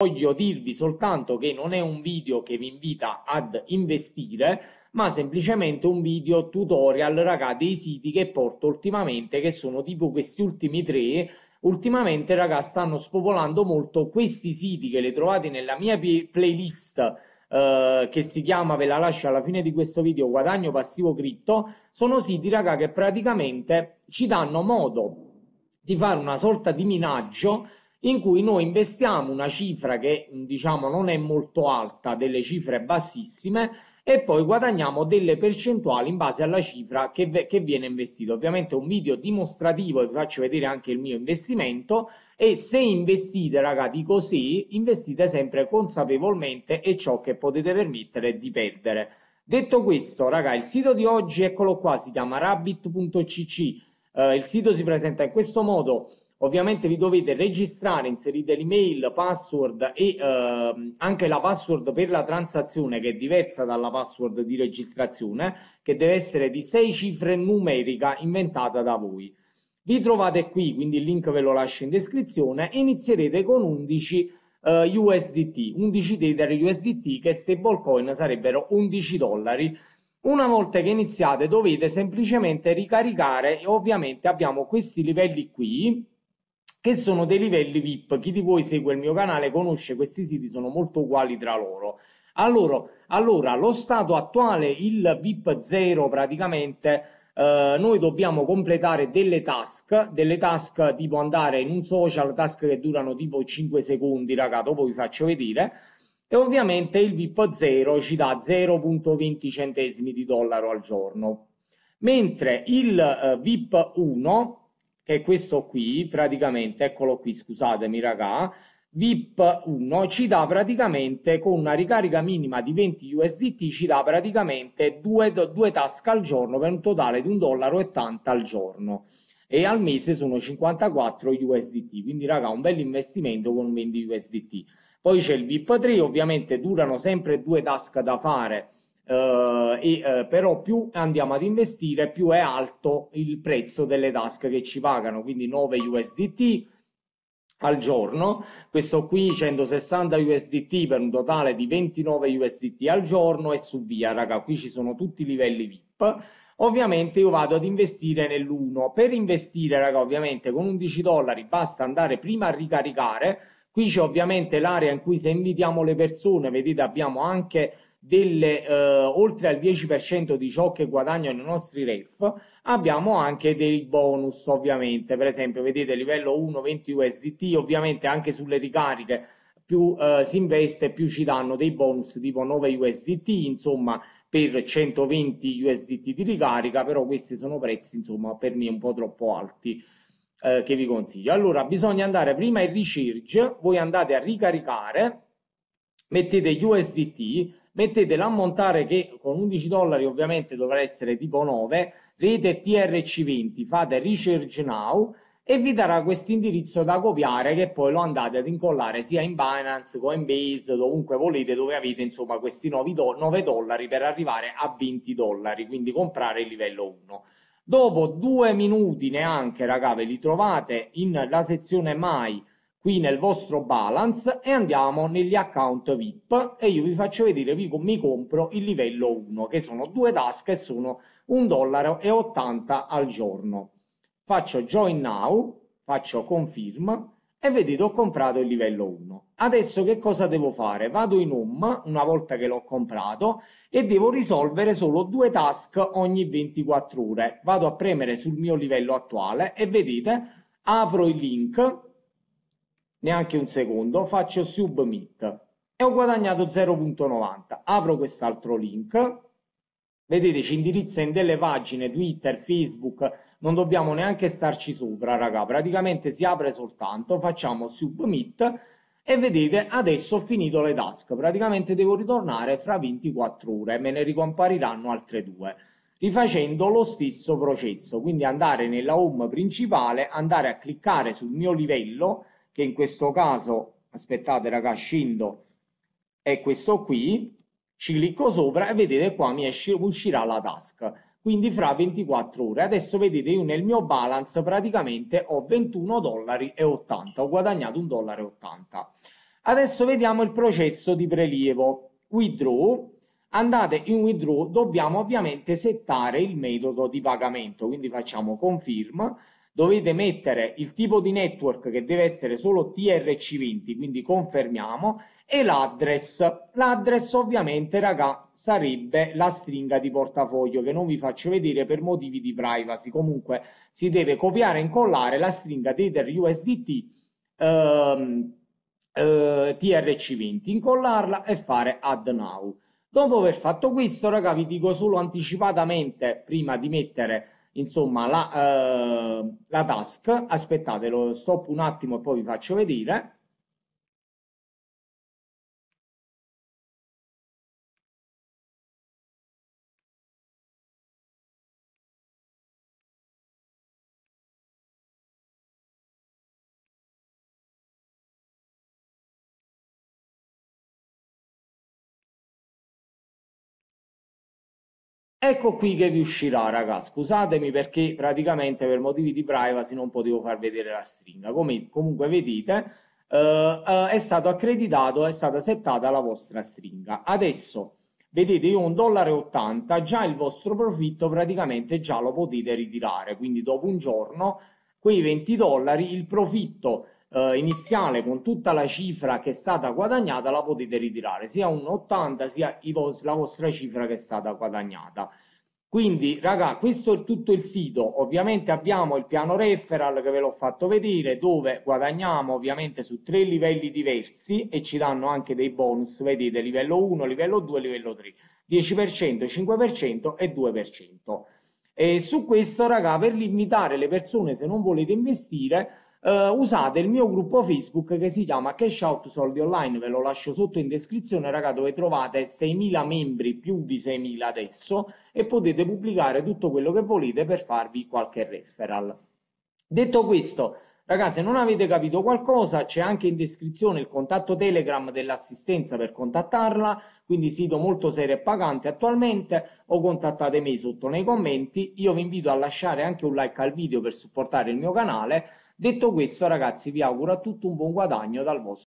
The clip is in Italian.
voglio dirvi soltanto che non è un video che vi invita ad investire ma semplicemente un video tutorial raga dei siti che porto ultimamente che sono tipo questi ultimi tre ultimamente raga stanno spopolando molto questi siti che le trovate nella mia playlist eh, che si chiama ve la lascio alla fine di questo video guadagno passivo cripto sono siti raga che praticamente ci danno modo di fare una sorta di minaggio in cui noi investiamo una cifra che diciamo non è molto alta, delle cifre bassissime e poi guadagniamo delle percentuali in base alla cifra che, che viene investita. Ovviamente un video dimostrativo, e vi faccio vedere anche il mio investimento e se investite, raga, dico sì, investite sempre consapevolmente e ciò che potete permettere di perdere. Detto questo, raga, il sito di oggi, eccolo qua, si chiama rabbit.cc. Eh, il sito si presenta in questo modo, Ovviamente vi dovete registrare, inserite l'email, password e eh, anche la password per la transazione che è diversa dalla password di registrazione, che deve essere di 6 cifre numerica inventata da voi. Vi trovate qui, quindi il link ve lo lascio in descrizione, e inizierete con 11 eh, USDT, 11 Tether USDT che stablecoin sarebbero 11 dollari. Una volta che iniziate dovete semplicemente ricaricare, e ovviamente abbiamo questi livelli qui, che sono dei livelli VIP. Chi di voi segue il mio canale conosce questi siti, sono molto uguali tra loro. Allora, allora lo stato attuale, il VIP 0 praticamente, eh, noi dobbiamo completare delle task, delle task tipo andare in un social, task che durano tipo 5 secondi, raga, dopo vi faccio vedere. E ovviamente il VIP 0 ci dà 0.20 centesimi di dollaro al giorno, mentre il eh, VIP 1 che è questo qui, praticamente, eccolo qui, scusatemi raga, VIP 1 ci dà praticamente con una ricarica minima di 20 USDT ci dà praticamente due, due tasche al giorno per un totale di 1,80 dollaro al giorno e al mese sono 54 USDT quindi raga un bel investimento con 20 USDT poi c'è il VIP 3 ovviamente durano sempre due tasche da fare Uh, e, uh, però più andiamo ad investire più è alto il prezzo delle task che ci pagano quindi 9 USDT al giorno questo qui 160 USDT per un totale di 29 USDT al giorno e su via raga qui ci sono tutti i livelli VIP ovviamente io vado ad investire nell'1 per investire raga ovviamente con 11 dollari basta andare prima a ricaricare qui c'è ovviamente l'area in cui se invitiamo le persone vedete abbiamo anche delle, eh, oltre al 10% di ciò che guadagnano i nostri ref, abbiamo anche dei bonus ovviamente, per esempio vedete livello 1 20 USDT, ovviamente anche sulle ricariche più eh, si investe più ci danno dei bonus tipo 9 USDT, insomma per 120 USDT di ricarica, però questi sono prezzi insomma per me un po' troppo alti. Eh, che vi consiglio allora bisogna andare prima in research, voi andate a ricaricare mettete USDT mettete l'ammontare che con 11 dollari ovviamente dovrà essere tipo 9, rete TRC20, fate Research Now e vi darà questo indirizzo da copiare che poi lo andate ad incollare sia in Binance, Coinbase, dovunque volete, dove avete insomma questi 9, do- 9 dollari per arrivare a 20 dollari, quindi comprare il livello 1. Dopo due minuti neanche, raga, ve li trovate in la sezione Mai qui nel vostro balance e andiamo negli account VIP e io vi faccio vedere, vi, mi compro il livello 1 che sono due tasche e sono 1,80 dollaro al giorno. Faccio join now, faccio confirm e vedete ho comprato il livello 1. Adesso che cosa devo fare? Vado in home una volta che l'ho comprato e devo risolvere solo due task ogni 24 ore. Vado a premere sul mio livello attuale e vedete apro il link neanche un secondo, faccio submit e ho guadagnato 0.90. Apro quest'altro link, vedete ci indirizza in delle pagine Twitter, Facebook, non dobbiamo neanche starci sopra, raga, praticamente si apre soltanto, facciamo submit e vedete adesso ho finito le task, praticamente devo ritornare fra 24 ore, me ne ricompariranno altre due rifacendo lo stesso processo, quindi andare nella home principale, andare a cliccare sul mio livello che in questo caso, aspettate raga, scendo, è questo qui, ci clicco sopra e vedete qua mi esce, uscirà la task quindi fra 24 ore. Adesso vedete io nel mio balance praticamente ho 21 dollari e 80, ho guadagnato 1 dollaro e 80. Adesso vediamo il processo di prelievo. Withdraw, andate in withdraw, dobbiamo ovviamente settare il metodo di pagamento, quindi facciamo confirm dovete mettere il tipo di network che deve essere solo TRC20, quindi confermiamo, e l'address. L'address ovviamente, raga, sarebbe la stringa di portafoglio che non vi faccio vedere per motivi di privacy. Comunque si deve copiare e incollare la stringa Tether USDT ehm, eh, TRC20, incollarla e fare add now. Dopo aver fatto questo, raga, vi dico solo anticipatamente, prima di mettere insomma la, eh, la task aspettate lo stop un attimo e poi vi faccio vedere Ecco qui che vi uscirà, ragazzi. Scusatemi perché praticamente per motivi di privacy non potevo far vedere la stringa. Come comunque vedete, eh, eh, è stato accreditato, è stata settata la vostra stringa. Adesso vedete io ho un dollaro e 80, già il vostro profitto praticamente già lo potete ritirare. Quindi dopo un giorno, quei 20 dollari, il profitto eh, iniziale con tutta la cifra che è stata guadagnata la potete ritirare, sia un 80 sia vos- la vostra cifra che è stata guadagnata. Quindi, raga, questo è tutto il sito. Ovviamente abbiamo il piano referral che ve l'ho fatto vedere, dove guadagniamo ovviamente su tre livelli diversi e ci danno anche dei bonus, vedete, livello 1, livello 2, livello 3, 10%, 5% e 2%. E su questo, raga, per limitare le persone se non volete investire, Uh, usate il mio gruppo Facebook che si chiama Cash Out Soldi Online, ve lo lascio sotto in descrizione, raga, dove trovate 6.000 membri, più di 6.000 adesso, e potete pubblicare tutto quello che volete per farvi qualche referral. Detto questo, ragazzi, se non avete capito qualcosa, c'è anche in descrizione il contatto Telegram dell'assistenza per contattarla, quindi sito molto serio e pagante attualmente, o contattate me sotto nei commenti. Io vi invito a lasciare anche un like al video per supportare il mio canale, Detto questo, ragazzi, vi auguro a tutti un buon guadagno dal vostro